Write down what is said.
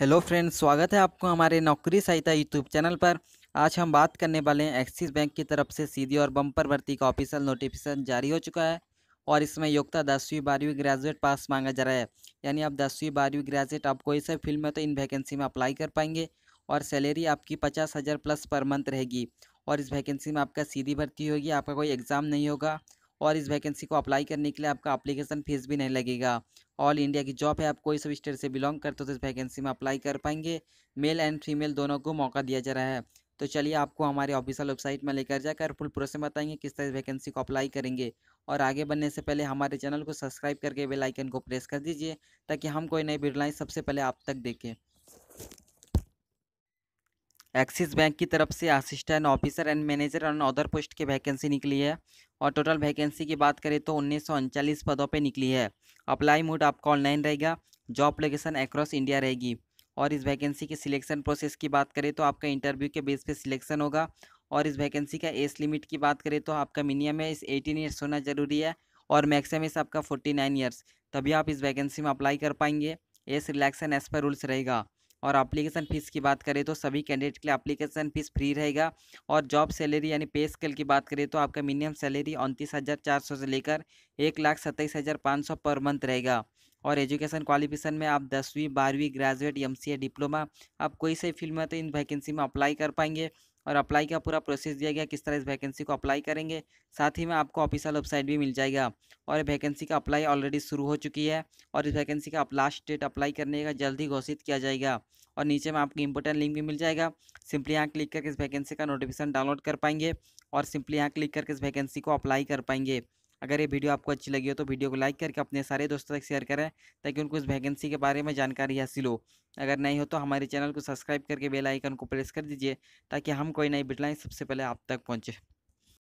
hello friends स्वागत है आपको हमारे नौकरी सहायता यूट्यूब चैनल पर आज हम बात करने वाले हैं एक्सिस बैंक की तरफ से सीधी और बम्पर भर्ती का ऑफिशियल नोटिफिकेशन जारी हो चुका है और इसमें योग्यता दसवीं बारहवीं ग्रेजुएट पास मांगा जा रहा है यानी आप दसवीं बारहवीं ग्रेजुएट आप कोई सा फील्ड में तो इन वैकेंसी में अप्लाई कर पाएंगे और सैलरी आपकी पचास हज़ार प्लस पर मंथ रहेगी और इस वैकेंसी में आपका सीधी भर्ती होगी आपका कोई एग्ज़ाम नहीं होगा और इस वैकेंसी को अप्लाई करने के लिए आपका अप्लीकेशन फ़ीस भी नहीं लगेगा ऑल इंडिया की जॉब है आप कोई सभी स्टेट से बिलोंग करते हो तो इस वैकेंसी में अप्लाई कर पाएंगे मेल एंड फीमेल दोनों को मौका दिया जा रहा है तो चलिए आपको हमारे ऑफिशियल वेबसाइट में लेकर जाकर फुल प्रोसेस बताएंगे किस तरह वैकेंसी को अप्लाई करेंगे और आगे बढ़ने से पहले हमारे चैनल को सब्सक्राइब करके बेल आइकन को प्रेस कर दीजिए ताकि हम कोई नई वीडियो सबसे पहले आप तक देखें एक्सिस बैंक की तरफ से assistant officer and manager and other post की वैकेंसी निकली है और टोटल वैकेंसी की बात करें तो उन्नीस पदों पर निकली है अप्लाई मोड आपका ऑनलाइन रहेगा जॉब लोकेशन एक्रॉस इंडिया रहेगी और इस वैकेंसी के सिलेक्शन प्रोसेस की बात करें तो आपका इंटरव्यू के बेस पे सिलेक्शन होगा और इस वैकेंसी का एज लिमिट की बात करें तो आपका मिनिमम इस एटीन ईयर्स होना ज़रूरी है और मैक्सिमम इस आपका फोर्टी नाइन ईयर्स तभी आप इस वैकेंसी में अप्लाई कर पाएंगे age relaxation age per rules रहेगा और अप्लीकेशन फ़ीस की बात करें तो सभी कैंडिडेट के लिए अप्लीकेशन फ़ीस फ्री रहेगा और जॉब सैलरी यानी पे स्केल की बात करें तो आपका मिनिमम सैलरी उनतीस हज़ार चार सौ से लेकर एक लाख सत्ताईस हज़ार पाँच सौ पर मंथ रहेगा और एजुकेशन क्वालिफिकेशन में आप दसवीं बारहवीं ग्रेजुएट एमसीए डिप्लोमा आप कोई से फील्ड में तो इन वैकेंसी में अप्लाई कर पाएंगे और अप्लाई का पूरा प्रोसेस दिया गया किस तरह इस वैकेंसी को अप्लाई करेंगे साथ ही में आपको ऑफिशियल वेबसाइट भी मिल जाएगा और वैकेंसी का अप्लाई ऑलरेडी शुरू हो चुकी है और इस वैकेंसी का लास्ट डेट अप्लाई करने का जल्द ही घोषित किया जाएगा और नीचे में आपको इंपॉर्टेंट लिंक भी मिल जाएगा सिंपली यहाँ क्लिक करके इस वैकेंसी का नोटिफिकेशन डाउनलोड कर पाएंगे और सिंपली यहाँ क्लिक करके इस वैकेंसी को अप्लाई कर पाएंगे अगर ये वीडियो आपको अच्छी लगी हो तो वीडियो को लाइक करके अपने सारे दोस्तों तक शेयर करें ताकि उनको इस वैकेंसी के बारे में जानकारी हासिल हो अगर नहीं हो तो हमारे चैनल को सब्सक्राइब करके बेल आइकन को प्रेस कर दीजिए ताकि हम कोई नई बिटलाइन सबसे पहले आप तक पहुँचे